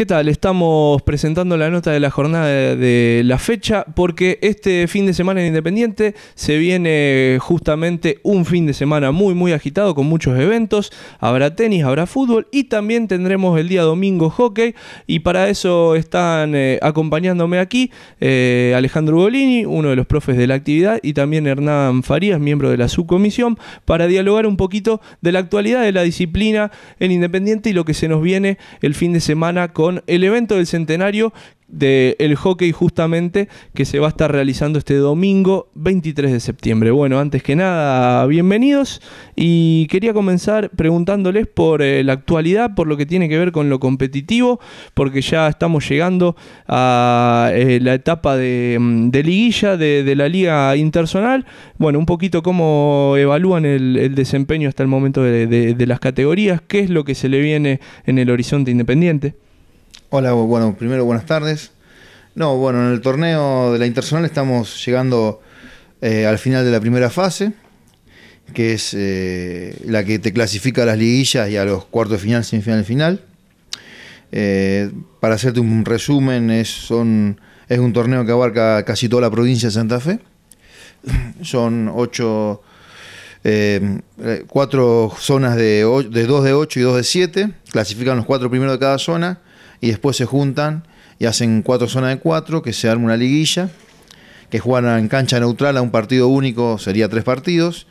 ¿Qué tal? Estamos presentando la nota de la jornada de la fecha porque este fin de semana en Independiente se viene justamente un fin de semana muy muy agitado con muchos eventos. Habrá tenis, habrá fútbol y también tendremos el día domingo hockey y para eso están eh, acompañándome aquí eh, Alejandro Ugolini, uno de los profes de la actividad y también Hernán Farías, miembro de la subcomisión, para dialogar un poquito de la actualidad de la disciplina en Independiente y lo que se nos viene el fin de semana con el evento del centenario del hockey justamente que se va a estar realizando este domingo 23 de septiembre. Bueno, antes que nada, bienvenidos y quería comenzar preguntándoles por eh, la actualidad, por lo que tiene que ver con lo competitivo, porque ya estamos llegando a eh, la etapa de, mm, liguilla de, la liga intersonal. Bueno, un poquito cómo evalúan el desempeño hasta el momento de las categorías, qué es lo que se le viene en el horizonte independiente. Hola, bueno, primero buenas tardes. No, bueno, en el torneo de la Internacional estamos llegando eh, al final de la primera fase, que es eh, la que te clasifica a las liguillas y a los cuartos de final, semifinal y final. Eh, para hacerte un resumen, es, un torneo que abarca casi toda la provincia de Santa Fe. Son ocho, cuatro zonas de, de 2 de 8 y dos de siete Clasifican los cuatro primeros de cada zona y después se juntan y hacen cuatro zonas de cuatro, que se arma una liguilla, que juegan en cancha neutral a un partido único, sería tres partidos,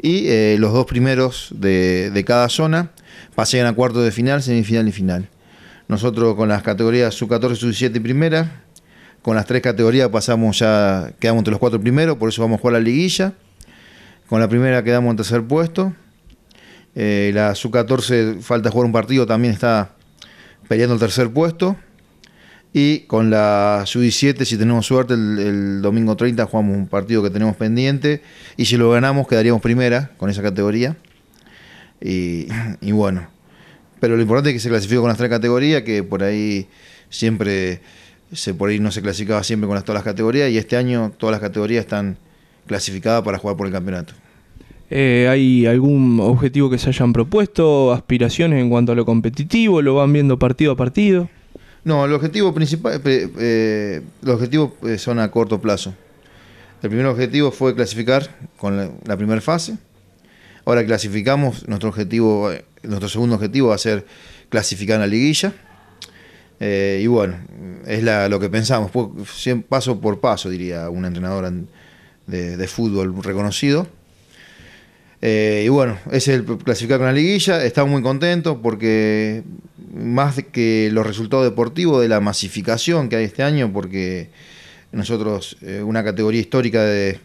y eh, los dos primeros de, cada zona pasean a cuartos de final, semifinal y final. Nosotros con las categorías sub-14, sub-17 y primera, con las tres categorías pasamos ya, quedamos entre los cuatro primeros, por eso vamos a jugar la liguilla. Con la primera quedamos en tercer puesto. Eh, la sub-14 falta jugar un partido, también está peleando el tercer puesto. Y con la Sub-17, si tenemos suerte, el, domingo 30 jugamos un partido que tenemos pendiente. Y si lo ganamos, quedaríamos primera con esa categoría. Y, bueno. Pero lo importante es que se clasificó con las tres categorías, que por ahí siempre, se, por ahí no se clasificaba siempre con todas las categorías. Y este año todas las categorías están clasificadas para jugar por el campeonato. Eh, ¿Hay algún objetivo que se hayan propuesto? ¿Aspiraciones en cuanto a lo competitivo? ¿Lo van viendo partido a partido? No, el objetivo principal, eh, eh, los objetivos son a corto plazo. El primer objetivo fue clasificar con la, primera fase. Ahora clasificamos, nuestro objetivo, nuestro segundo objetivo va a ser clasificar en la liguilla. y bueno, es lo que pensamos, pues, paso por paso, diría un entrenador de fútbol reconocido. Eh, y bueno, es el clasificar con la liguilla. Estamos muy contentos porque más que los resultados deportivos de la masificación que hay este año, porque nosotros, eh, una categoría histórica de,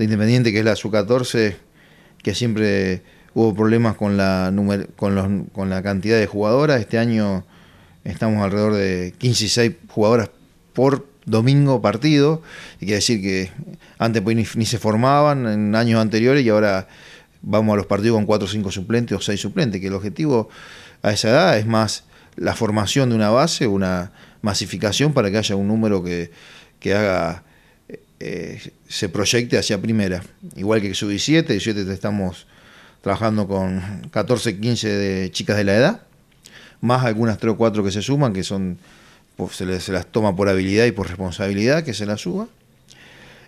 Independiente que es la SU-14, que siempre hubo problemas con la, con, con la cantidad de jugadoras, este año estamos alrededor de 15 y 6 jugadoras por domingo partido, y quiere decir que antes pues ni se formaban en años anteriores y ahora vamos a los partidos con 4 o 5 suplentes o 6 suplentes, que el objetivo a esa edad es más la formación de una base, una masificación para que haya un número que, haga eh, se proyecte hacia primera. Igual que sub-17, 17 estamos trabajando con 14, 15 de chicas de la edad, más algunas 3 o 4 que se suman, que son pues, se, se, las toma por habilidad y por responsabilidad que se las suba.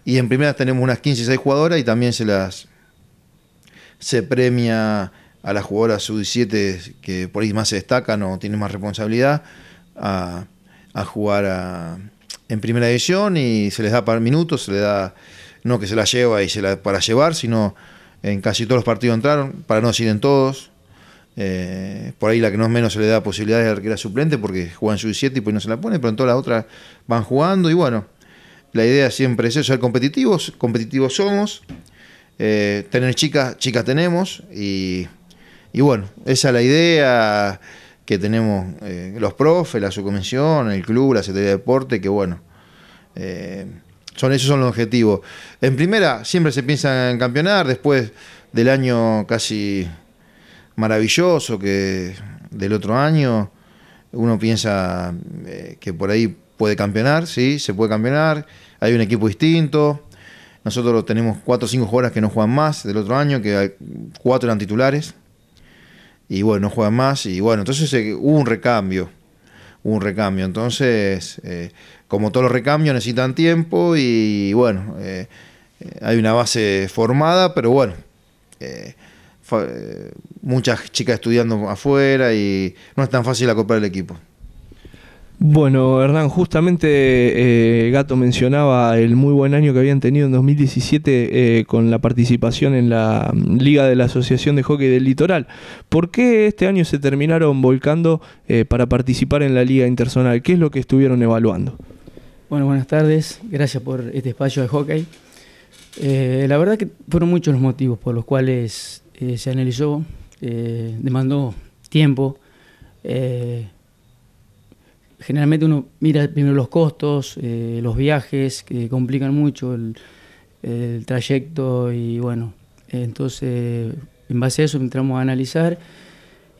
Y en primera tenemos unas 15, 6 jugadoras y también se las se premia a las jugadoras sub-17 que por ahí más se destacan o tienen más responsabilidad a, jugar en primera división y se les da para minutos, se les da, no que se la lleva y se la para llevar, sino en casi todos los partidos entraron, para no decir en todos. Eh, por ahí la que no es menos se le da posibilidad de arquera suplente porque juegan sub-17 y pues no se la pone, pero en todas las otras van jugando y bueno, la idea siempre es eso, ser competitivos, competitivos somos, eh, tener chicas, chicas tenemos y, bueno, esa es la idea que tenemos eh, los profes, la subcomisión, el club, la Secretaría de Deporte, que bueno, eh, son, esos son los objetivos. En primera siempre se piensa en campeonar, después del año casi maravilloso que del otro año, uno piensa que por ahí puede campeonar, sí, se puede campeonar, hay un equipo distinto, nosotros tenemos cuatro o cinco jugadores que no juegan más del otro año, que cuatro eran titulares. Y bueno, no juegan más. Y bueno, entonces eh, hubo un recambio. Hubo un recambio. Entonces, eh, como todos los recambios, necesitan tiempo. Y bueno, eh, hay una base formada, pero bueno. muchas chicas estudiando afuera y no es tan fácil acoplar el equipo. Bueno, Hernán, justamente eh, Gato mencionaba el muy buen año que habían tenido en 2017 eh, con la participación en la mm, Liga de la Asociación de Hockey del Litoral. ¿Por qué este año se terminaron volcando eh, para participar en la Liga Interzonal? ¿Qué es lo que estuvieron evaluando? Bueno, buenas tardes. Gracias por este espacio de hockey. la verdad que fueron muchos los motivos por los cuales se analizó. demandó tiempo generalmente uno mira primero los costos, eh, los viajes que complican mucho el, trayecto y bueno, entonces en base a eso entramos a analizar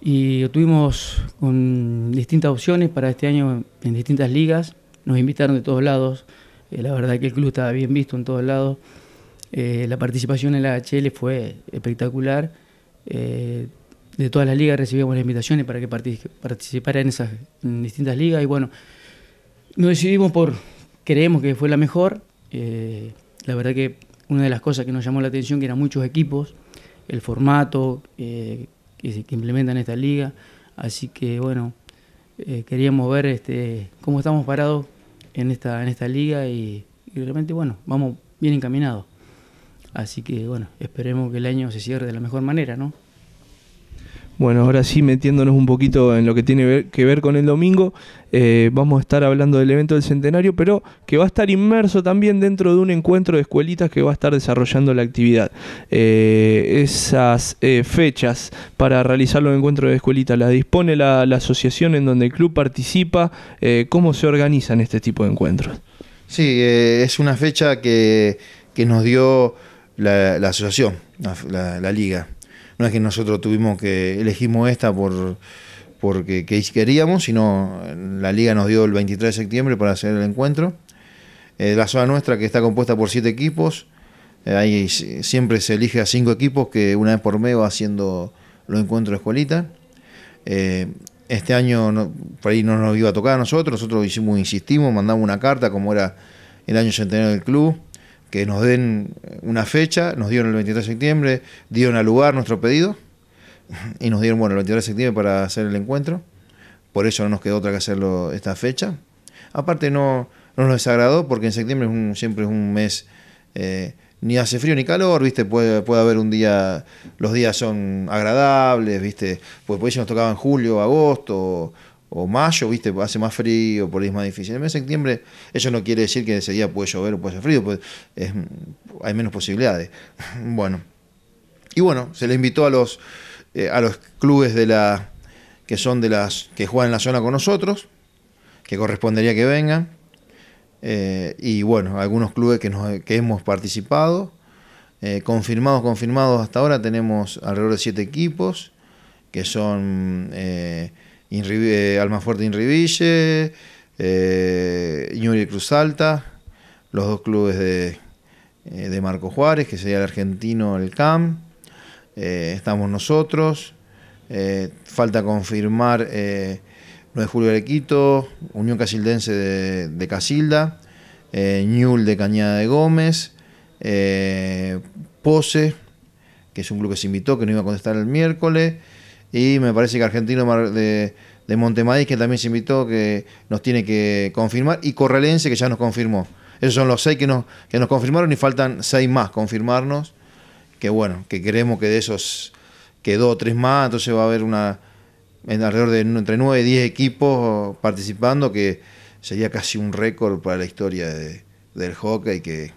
y tuvimos con distintas opciones para este año en distintas ligas, nos invitaron de todos lados, eh, la verdad que el club estaba bien visto en todos lados, eh, la participación en la HL fue espectacular, de todas las ligas recibíamos las invitaciones para que participara en esas distintas ligas y bueno, nos decidimos por, creemos que fue la mejor, eh, la verdad que una de las cosas que nos llamó la atención que eran muchos equipos, el formato eh, que, implementan esta liga, así que bueno, eh, queríamos ver este, cómo estamos parados en esta, en esta liga y, y realmente bueno, vamos bien encaminados. Así que bueno, esperemos que el año se cierre de la mejor manera, ¿no? Bueno, ahora sí metiéndonos un poquito en lo que tiene que ver con el domingo, eh, vamos a estar hablando del evento del centenario, pero que va a estar inmerso también dentro de un encuentro de escuelitas que va a estar desarrollando la actividad. Eh, esas eh, fechas para realizar los encuentros de escuelitas las dispone la, asociación en donde el club participa. ¿Cómo se organizan este tipo de encuentros? Sí, es una fecha que, nos dio la, asociación, la liga no es que nosotros tuvimos que elegimos esta por porque que queríamos, sino eh, la liga nos dio el 23 de septiembre para hacer el encuentro. Eh, la zona nuestra que está compuesta por siete equipos, eh, ahí siempre se elige a cinco equipos que una vez por mes va haciendo los encuentros de escuelita. este año por ahí no nos iba a tocar a nosotros, nosotros hicimos, insistimos, mandamos una carta como era el año centenario del club que nos den una fecha, nos dieron el 23 de septiembre, dieron al lugar nuestro pedido y nos dieron, bueno, el 23 de septiembre para hacer el encuentro. Por eso no nos quedó otra que hacerlo esta fecha. Aparte no, no nos desagradó porque en septiembre siempre es un mes, eh, ni hace frío ni calor, ¿viste? Puede, puede haber un día, los días son agradables, ¿viste? Pues por eso nos tocaba en julio, agosto o mayo, viste, hace más frío, por ahí es más difícil. El mes de septiembre, eso no quiere decir que ese día puede llover o puede ser frío, pues hay menos posibilidades. bueno. Y bueno, se le invitó a los, eh, a los clubes de la que son de las que juegan en la zona con nosotros, que correspondería que vengan. Eh, y bueno, algunos clubes que, hemos participado. Eh, confirmados, confirmados hasta ahora tenemos alrededor de siete equipos, que son eh, fuerte Almafuerte Inriville, eh, Cruz Alta, los dos clubes de, eh, de, Marco Juárez, que sería el argentino, el CAM, eh, estamos nosotros, falta confirmar 9 de Julio Arequito, Unión Casildense de, Casilda, Ñul de Cañada de Gómez, Pose, que es un club que se invitó, que no iba a contestar el miércoles, y me parece que Argentino de, de que también se invitó, que nos tiene que confirmar. Y Correlense, que ya nos confirmó. Esos son los seis que nos, confirmaron y faltan seis más confirmarnos. Que bueno, que creemos que de esos quedó tres más, entonces va a haber una en alrededor de entre nueve y 10 equipos participando, que sería casi un récord para la historia del hockey, que,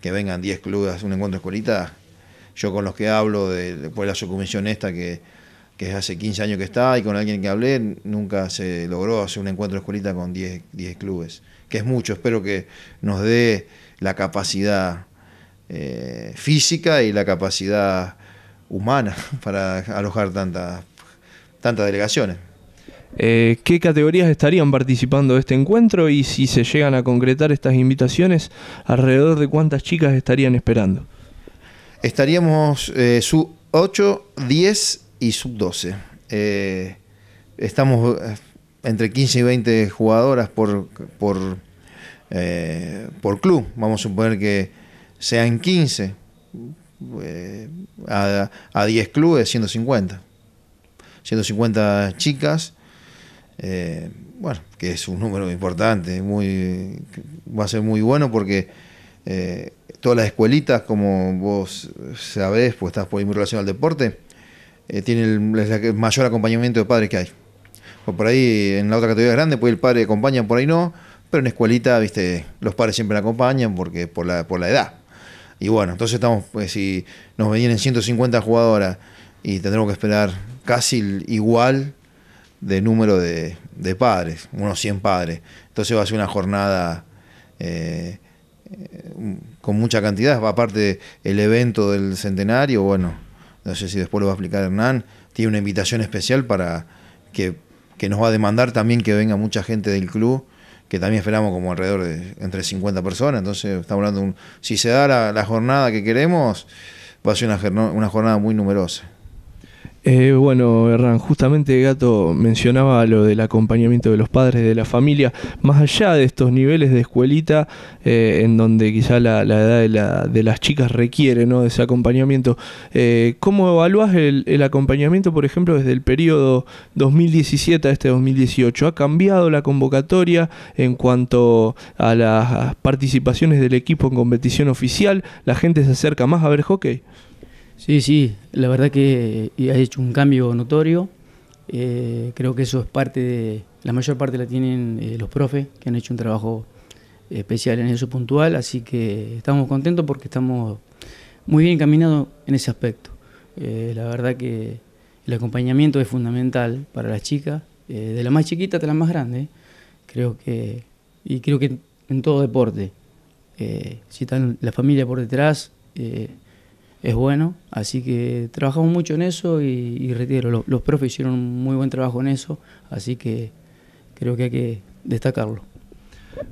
que vengan diez clubes, a un encuentro escolita. Yo con los que hablo, de, después la subcomisión esta, que que hace 15 años que está y con alguien que hablé, nunca se logró hacer un encuentro de escuelita con 10, 10 clubes, que es mucho, espero que nos dé la capacidad eh, física y la capacidad humana para alojar tantas delegaciones. Eh, ¿Qué categorías estarían participando de este encuentro y si se llegan a concretar estas invitaciones, alrededor de cuántas chicas estarían esperando? Estaríamos 8, eh, 10 y sub-12. Eh, estamos eh, entre 15 y 20 jugadoras por, por, eh, por club. Vamos a suponer que sean 15 a, 10 clubes, 150. 150 chicas. bueno, que es un número importante, muy, va a ser muy bueno porque todas las escuelitas, como vos sabés, pues estás por ahí muy relacionado al deporte, eh, tiene el, mayor acompañamiento de padres que hay. O por ahí en la otra categoría grande, pues el padre acompaña, por ahí no, pero en escuelita, viste, los padres siempre la acompañan porque por la, edad. Y bueno, entonces estamos, pues, si nos vienen 150 jugadoras y tendremos que esperar casi igual de número de, padres, unos 100 padres. Entonces va a ser una jornada eh, eh, con mucha cantidad, aparte el evento del centenario, bueno, no sé si después lo va a explicar Hernán, tiene una invitación especial para que, que nos va a demandar también que venga mucha gente del club, que también esperamos como alrededor de entre 50 personas, entonces estamos hablando, un, si se da la, la jornada que queremos, va a ser una, una jornada muy numerosa. Eh, bueno, Hernán, justamente Gato mencionaba lo del acompañamiento de los padres, de la familia, más allá de estos niveles de escuelita, eh, en donde quizá la, edad de, las chicas requiere ¿no? de ese acompañamiento. Eh, ¿Cómo evalúas el, el, acompañamiento, por ejemplo, desde el periodo 2017 a este 2018? ¿Ha cambiado la convocatoria en cuanto a las participaciones del equipo en competición oficial? ¿La gente se acerca más a ver hockey? Sí, sí, la verdad que eh, ha hecho un cambio notorio. Eh, creo que eso es parte de, la mayor parte la tienen eh, los profes, que han hecho un trabajo especial en eso puntual, así que estamos contentos porque estamos muy bien encaminados en ese aspecto. la verdad que el acompañamiento es fundamental para las chicas, de la más chiquita hasta la más grande, creo que, y creo que en todo deporte. si están la familia por detrás, es bueno, así que trabajamos mucho en eso y, y retiro, los, profes hicieron muy buen trabajo en eso, así que creo que hay que destacarlo.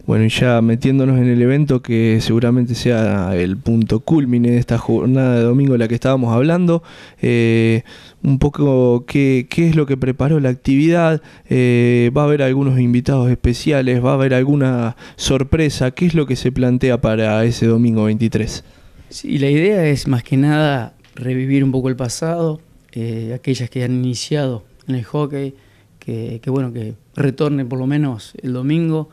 Bueno, y ya metiéndonos en el evento que seguramente sea el punto culmine de esta jornada de domingo de la que estábamos hablando, eh, un poco qué, qué, es lo que preparó la actividad, eh, va a haber algunos invitados especiales, va a haber alguna sorpresa, qué es lo que se plantea para ese domingo 23 y la idea es más que nada revivir un poco el pasado, eh, aquellas que han iniciado en el hockey, que, bueno, que retorne por lo menos el domingo.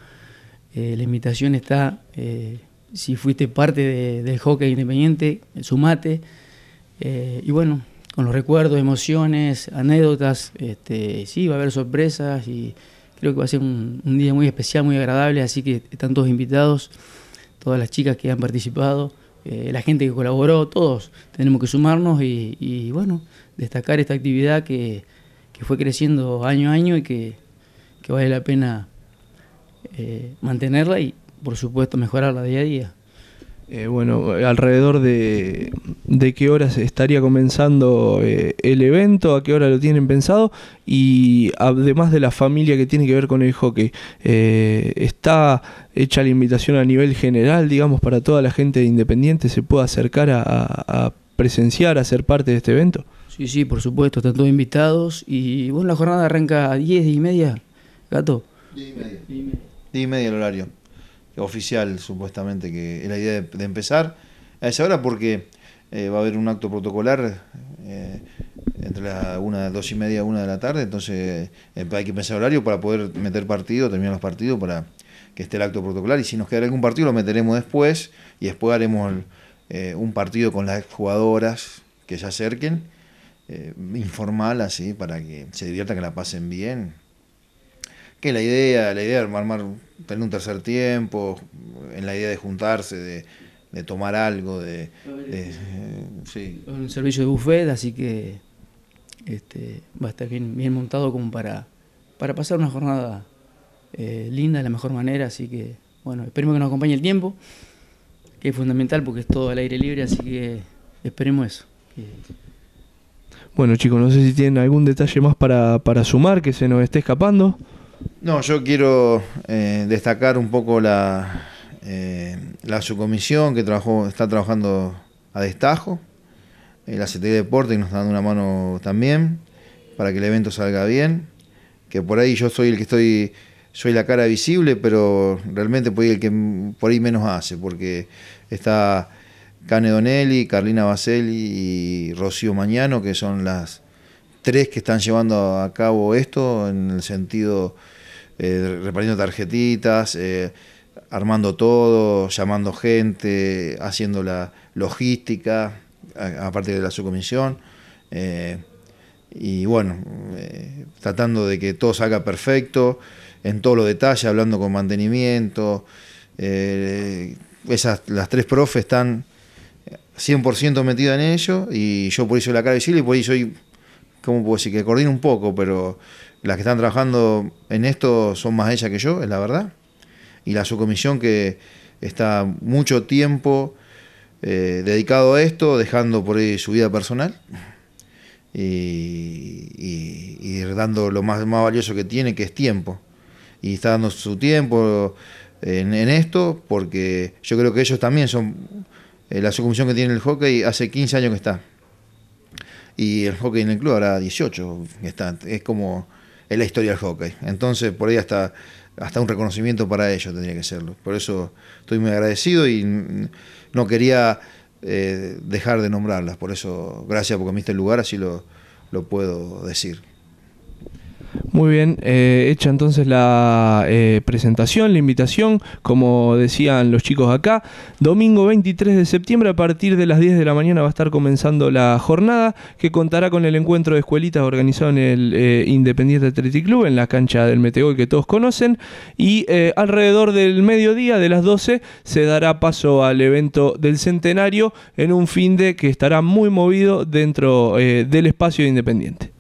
Eh, la invitación está, eh, si fuiste parte del hockey independiente, sumate. y bueno, con los recuerdos, emociones, anécdotas, este, sí, va a haber sorpresas y creo que va a ser un, un día muy especial, muy agradable, así que están todos invitados, todas las chicas que han participado. Eh, la gente que colaboró, todos tenemos que sumarnos y, bueno, destacar esta actividad que, fue creciendo año a año y que, vale la pena eh, mantenerla y por supuesto mejorarla día a día. Eh, bueno, alrededor de, de, qué horas estaría comenzando eh, el evento, a qué hora lo tienen pensado y además de la familia que tiene que ver con el hockey, eh, está hecha la invitación a nivel general, digamos, para toda la gente independiente se pueda acercar a, presenciar, a ser parte de este evento. Sí, sí, por supuesto, están todos invitados y bueno, la jornada arranca a 10, y media, gato. Diez y media. 10 y media el horario oficial supuestamente que es la idea de, empezar a esa hora porque eh, va a haber un acto protocolar eh, entre las una, dos y media, una de la tarde, entonces eh, hay que pensar horario para poder meter partido, terminar los partidos para que esté el acto protocolar y si nos queda algún partido lo meteremos después y después haremos un partido con las jugadoras que se acerquen, informal así, para que se diviertan, que la pasen bien que la idea, la idea de armar, tener un tercer tiempo, en la idea de juntarse, de, tomar algo, de, un servicio de buffet, así que este, va a estar bien, bien montado como para, para pasar una jornada eh, linda de la mejor manera, así que bueno, esperemos que nos acompañe el tiempo, que es fundamental porque es todo al aire libre, así que esperemos eso. Bueno chicos, no sé si tienen algún detalle más para, para sumar que se nos esté escapando. No, yo quiero eh, destacar un poco la, eh, la subcomisión que trabajó, está trabajando a destajo, eh, la CTI Deporte que nos está dando una mano también para que el evento salga bien, que por ahí yo soy el que estoy, soy la cara visible, pero realmente por el que por ahí menos hace, porque está Cane Donelli, Carlina Baselli y Rocío Mañano, que son las tres que están llevando a cabo esto en el sentido eh, repartiendo tarjetitas, eh, armando todo, llamando gente, haciendo la logística, a partir de la subcomisión. Eh, y bueno, eh, tratando de que todo salga perfecto, en todos los detalles, hablando con mantenimiento. esas, las tres profes están 100% metidas en ello y yo por eso la cara visible y por eso soy ¿cómo puedo decir? Que coordino un poco, pero las que están trabajando en esto son más ellas que yo, es la verdad. Y la subcomisión que está mucho tiempo eh, dedicado a esto, dejando por ahí su vida personal y, dando lo más, valioso que tiene, que es tiempo. Y está dando su tiempo en, esto porque yo creo que ellos también son... Eh, la subcomisión que tiene el hockey hace 15 años que está y el hockey en el club ahora 18. Está, es como es la historia del hockey. Entonces, por ahí hasta, hasta un reconocimiento para ellos tendría que serlo. Por eso estoy muy agradecido y no quería eh, dejar de nombrarlas. Por eso, gracias porque me diste el lugar, así lo, lo puedo decir. Muy bien, eh, hecha entonces la eh, presentación, la invitación, como decían los chicos acá, domingo 23 de septiembre a partir de las 10 de la mañana va a estar comenzando la jornada que contará con el encuentro de escuelitas organizado en el eh, Independiente Athletic Club, en la cancha del Meteor que todos conocen, y alrededor del mediodía de las 12 se dará paso al evento del centenario en un fin de que estará muy movido dentro del espacio de Independiente.